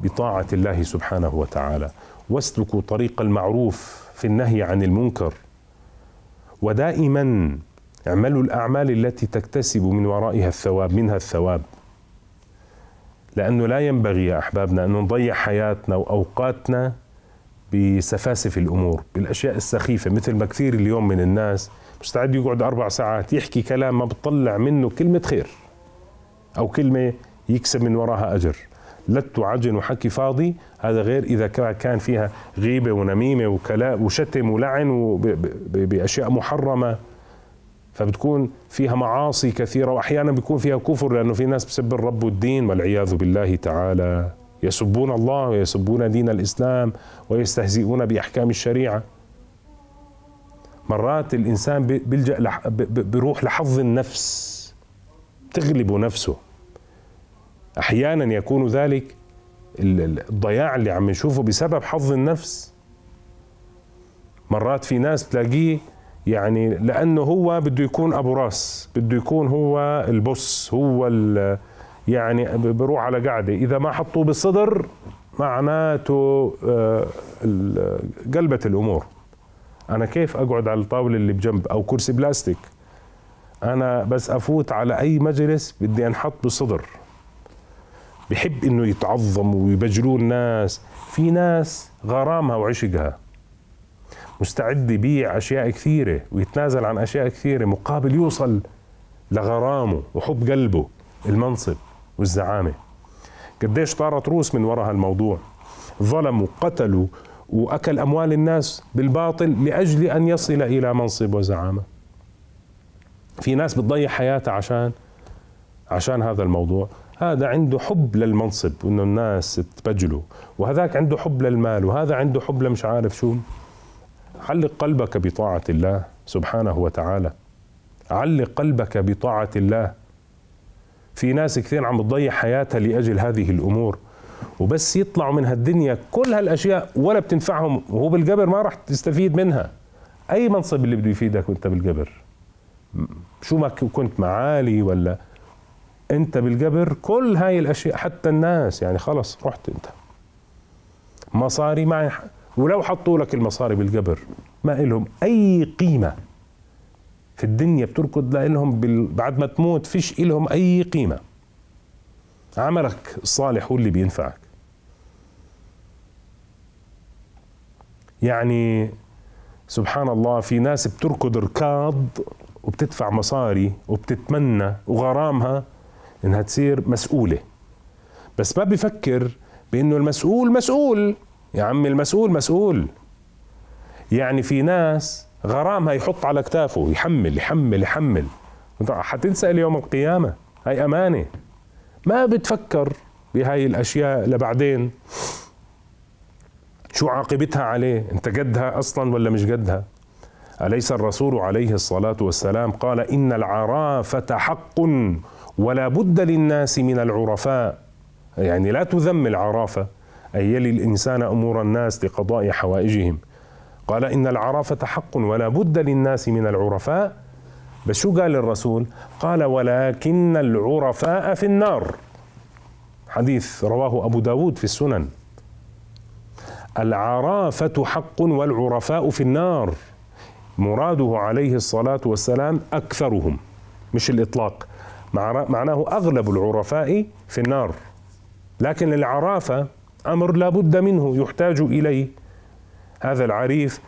بطاعه الله سبحانه وتعالى، واسلكوا طريق المعروف في النهي عن المنكر. ودائما اعملوا الاعمال التي تكتسب من ورائها الثواب منها الثواب لأنه لا ينبغي يا أحبابنا أن نضيع حياتنا وأوقاتنا بسفاسف الأمور بالأشياء السخيفة مثل ما كثير اليوم من الناس مستعد يقعد أربع ساعات يحكي كلام ما بتطلع منه كلمة خير أو كلمة يكسب من وراها أجر لت وعجن وحكي فاضي هذا غير إذا كان فيها غيبة ونميمة وكلام وشتم ولعن بأشياء محرمة فبتكون فيها معاصي كثيره واحيانا بيكون فيها كفر لانه في ناس بسب الرب والدين والعياذ بالله تعالى يسبون الله ويسبون دين الاسلام ويستهزئون باحكام الشريعه مرات الانسان بيلجا بيروح لحظ النفس تغلب نفسه احيانا يكون ذلك الضياع اللي عم نشوفه بسبب حظ النفس مرات في ناس تلاقيه يعني لانه هو بده يكون ابو راس بده يكون هو البص هو يعني بروح على قاعده اذا ما حطوه بالصدر معناته آه، قلبت الامور انا كيف اقعد على الطاوله اللي بجنب او كرسي بلاستيك انا بس افوت على اي مجلس بدي انحط بالصدر بحب انه يتعظم ويبجلوه الناس في ناس غرامها وعشقها مستعد يبيع اشياء كثيره ويتنازل عن اشياء كثيره مقابل يوصل لغرامه وحب قلبه المنصب والزعامه قديش طارت روس من وراء هالموضوع ظلموا قتلوا واكل اموال الناس بالباطل لاجل ان يصل الى منصب وزعامه في ناس بتضيع حياتها عشان عشان هذا الموضوع هذا عنده حب للمنصب وانه الناس تبجله وهذاك عنده حب للمال وهذا عنده حب لمش عارف شو علق قلبك بطاعة الله سبحانه وتعالى علق قلبك بطاعة الله في ناس كثير عم بتضيع حياتها لأجل هذه الأمور وبس يطلعوا من هالدنيا كل هالأشياء ولا بتنفعهم وهو بالقبر ما راح تستفيد منها أي منصب اللي بده يفيدك وانت بالقبر شو ما كنت معالي ولا انت بالقبر كل هاي الاشياء حتى الناس يعني خلص رحت انت مصاري معي ولو حطوا لك المصاري بالقبر ما لهم أي قيمة في الدنيا بتركض لهم بعد ما تموت فيش لهم أي قيمة عملك الصالح هو اللي بينفعك يعني سبحان الله في ناس بتركض ركاض وبتدفع مصاري وبتتمنى وغرامها انها تصير مسؤوله بس ما بفكر بانه المسؤول مسؤول يا عم المسؤول مسؤول يعني في ناس غرامها يحط على كتافه يحمل يحمل يحمل حتنسأل يوم القيامة هاي أمانة ما بتفكر بهاي الأشياء لبعدين شو عاقبتها عليه أنت قدها أصلا ولا مش قدها أليس الرسول عليه الصلاة والسلام قال إن العرافة حق ولا بد للناس من العرفاء يعني لا تذم العرافة أن يلي الإنسان أمور الناس لقضاء حوائجهم قال إن العرافة حق ولا بد للناس من العرفاء بس شو قال الرسول قال ولكن العرفاء في النار حديث رواه أبو داود في السنن العرافة حق والعرفاء في النار مراده عليه الصلاة والسلام أكثرهم مش الإطلاق معناه أغلب العرفاء في النار لكن العرافة امر لابد منه يحتاج اليه هذا العريف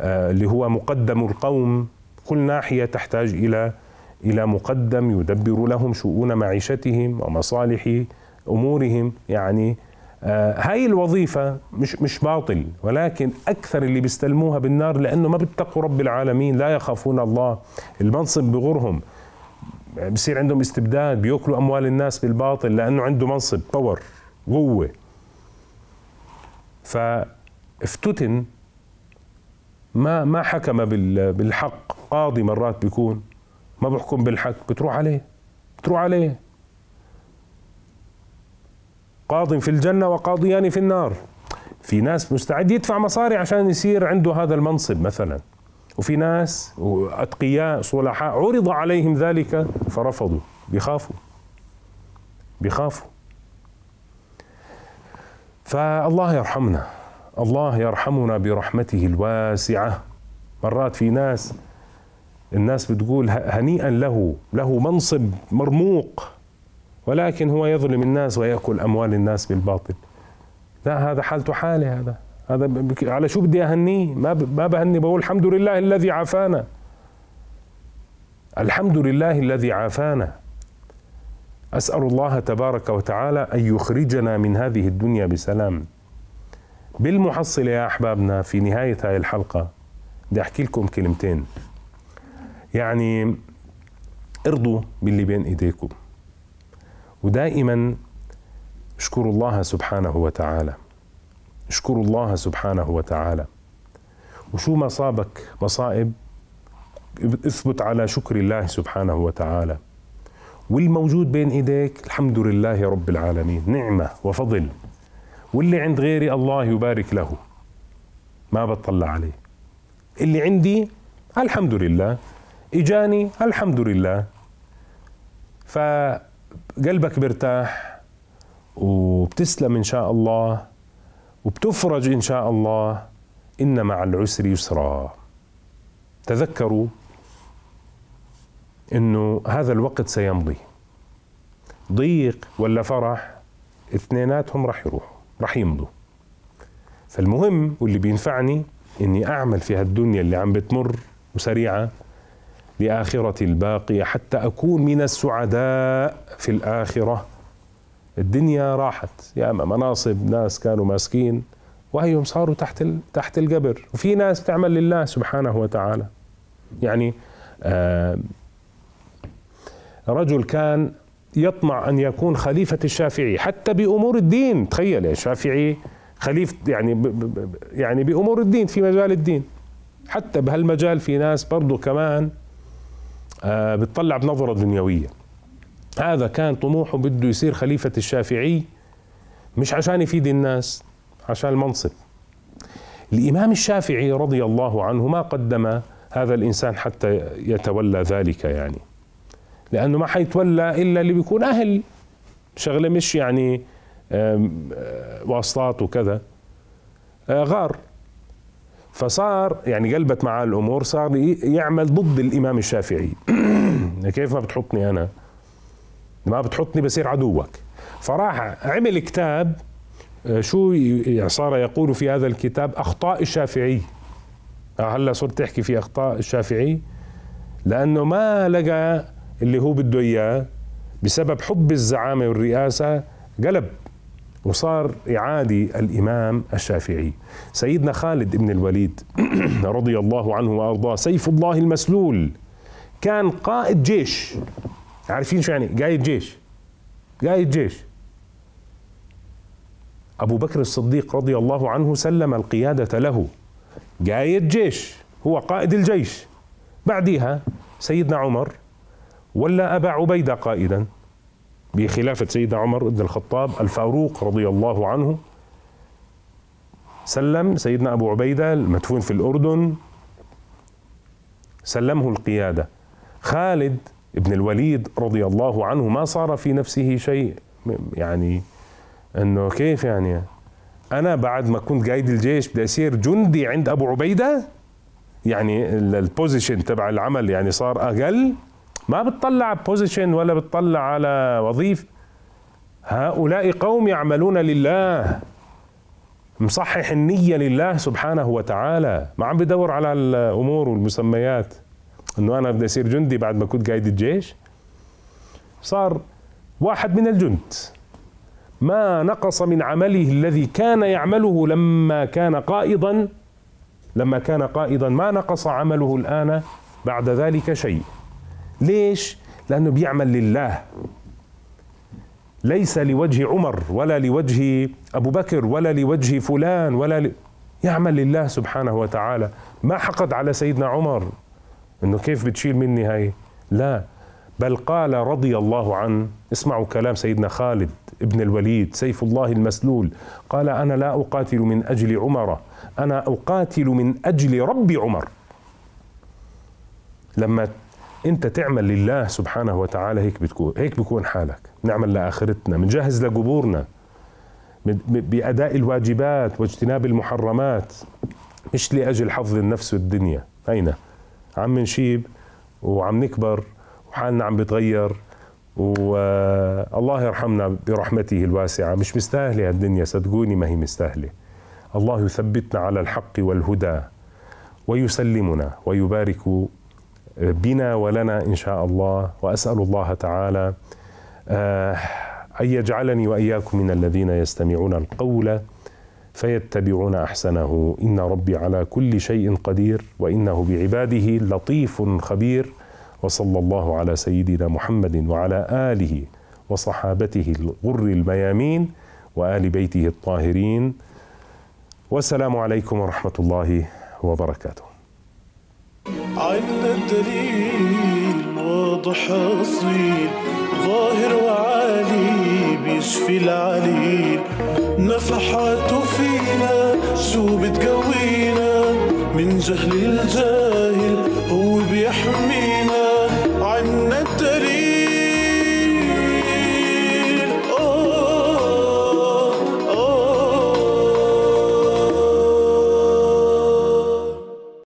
آه، اللي هو مقدم القوم كل ناحيه تحتاج الى الى مقدم يدبر لهم شؤون معيشتهم ومصالح امورهم يعني آه، هاي الوظيفة مش مش باطل ولكن أكثر اللي بيستلموها بالنار لأنه ما بيتقوا رب العالمين لا يخافون الله المنصب بغرهم بصير عندهم استبداد بياكلوا أموال الناس بالباطل لأنه عنده منصب باور قوة فافتتن ما ما حكم بالحق قاضي مرات بيكون ما بحكم بالحق بتروح عليه بتروح عليه قاضي في الجنة وقاضيان في النار في ناس مستعد يدفع مصاري عشان يصير عنده هذا المنصب مثلا وفي ناس أتقياء صلحاء عرض عليهم ذلك فرفضوا بيخافوا بيخافوا فالله يرحمنا الله يرحمنا برحمته الواسعة مرات في ناس الناس بتقول هنيئا له له منصب مرموق ولكن هو يظلم الناس ويأكل أموال الناس بالباطل لا هذا حالته حالة هذا هذا على شو بدي أهنيه ما ما بهني بقول الحمد لله الذي عافانا الحمد لله الذي عافانا اسال الله تبارك وتعالى ان يخرجنا من هذه الدنيا بسلام بالمحصله يا احبابنا في نهايه هذه الحلقه بدي احكي لكم كلمتين يعني ارضوا باللي بين ايديكم ودائما اشكروا الله سبحانه وتعالى اشكروا الله سبحانه وتعالى وشو ما صابك مصائب اثبت على شكر الله سبحانه وتعالى والموجود بين ايديك الحمد لله رب العالمين نعمه وفضل واللي عند غيري الله يبارك له ما بتطلع عليه اللي عندي الحمد لله اجاني الحمد لله فقلبك بيرتاح وبتسلم ان شاء الله وبتفرج ان شاء الله ان مع العسر يسرا تذكروا انه هذا الوقت سيمضي ضيق ولا فرح اثنيناتهم راح يروحوا راح يمضوا فالمهم واللي بينفعني اني اعمل في هالدنيا اللي عم بتمر وسريعه لاخرتي الباقية حتى أكون من السعداء في الآخرة الدنيا راحت يا أما مناصب ناس كانوا ماسكين وهيهم صاروا تحت تحت القبر وفي ناس تعمل لله سبحانه وتعالى يعني آه رجل كان يطمع أن يكون خليفة الشافعي حتى بأمور الدين تخيل يعني الشافعي خليفة يعني يعني بأمور الدين في مجال الدين حتى بهالمجال في ناس برضو كمان آه بتطلع بنظرة دنيوية هذا كان طموحه بده يصير خليفة الشافعي مش عشان يفيد الناس عشان المنصب الإمام الشافعي رضي الله عنه ما قدم هذا الإنسان حتى يتولى ذلك يعني لانه ما حيتولى الا اللي بيكون اهل شغله مش يعني آه، واسطات وكذا آه، غار فصار يعني قلبت معاه الامور صار يعمل ضد الامام الشافعي يعني كيف ما بتحطني انا ما بتحطني بصير عدوك فراح عمل كتاب آه، شو يعني صار يقول في هذا الكتاب اخطاء الشافعي هلا صرت تحكي في اخطاء الشافعي لانه ما لقى اللي هو بده اياه بسبب حب الزعامه والرئاسه قلب وصار يعادي الامام الشافعي سيدنا خالد بن الوليد رضي الله عنه وارضاه سيف الله المسلول كان قائد جيش عارفين شو يعني قائد جيش قائد جيش ابو بكر الصديق رضي الله عنه سلم القياده له قائد جيش هو قائد الجيش بعدها سيدنا عمر ولا أبا عبيدة قائدا بخلافة سيدنا عمر بن الخطاب الفاروق رضي الله عنه سلم سيدنا أبو عبيدة المدفون في الأردن سلمه القيادة خالد ابن الوليد رضي الله عنه ما صار في نفسه شيء يعني انه كيف يعني انا بعد ما كنت قايد الجيش بدي اصير جندي عند ابو عبيده يعني البوزيشن تبع العمل يعني صار اقل ما بتطلع بوزيشن ولا بتطلع على وظيفه هؤلاء قوم يعملون لله مصحح النية لله سبحانه وتعالى ما عم بدور على الأمور والمسميات أنه أنا بدي أصير جندي بعد ما كنت قايد الجيش صار واحد من الجند ما نقص من عمله الذي كان يعمله لما كان قائدا لما كان قائدا ما نقص عمله الآن بعد ذلك شيء ليش؟ لأنه بيعمل لله ليس لوجه عمر ولا لوجه أبو بكر ولا لوجه فلان ولا ل... يعمل لله سبحانه وتعالى ما حقد على سيدنا عمر انه كيف بتشيل مني هاي لا بل قال رضي الله عنه اسمعوا كلام سيدنا خالد ابن الوليد سيف الله المسلول قال انا لا اقاتل من اجل عمر انا اقاتل من اجل رب عمر لما انت تعمل لله سبحانه وتعالى هيك بتكون هيك بكون حالك نعمل لاخرتنا بنجهز لقبورنا باداء الواجبات واجتناب المحرمات مش لاجل حفظ النفس والدنيا اين عم نشيب وعم نكبر وحالنا عم بتغير والله يرحمنا برحمته الواسعة مش مستاهلة الدنيا صدقوني ما هي مستاهلة الله يثبتنا على الحق والهدى ويسلمنا ويبارك بنا ولنا ان شاء الله واسال الله تعالى آه، ان يجعلني واياكم من الذين يستمعون القول فيتبعون احسنه ان ربي على كل شيء قدير وانه بعباده لطيف خبير وصلى الله على سيدنا محمد وعلى اله وصحابته الغر الميامين وال بيته الطاهرين والسلام عليكم ورحمه الله وبركاته عنا الدليل واضح أصيل ظاهر وعالي بيشفي العليل نفحاته فينا شو بتقوينا من جهل الجاهل هو بيحمينا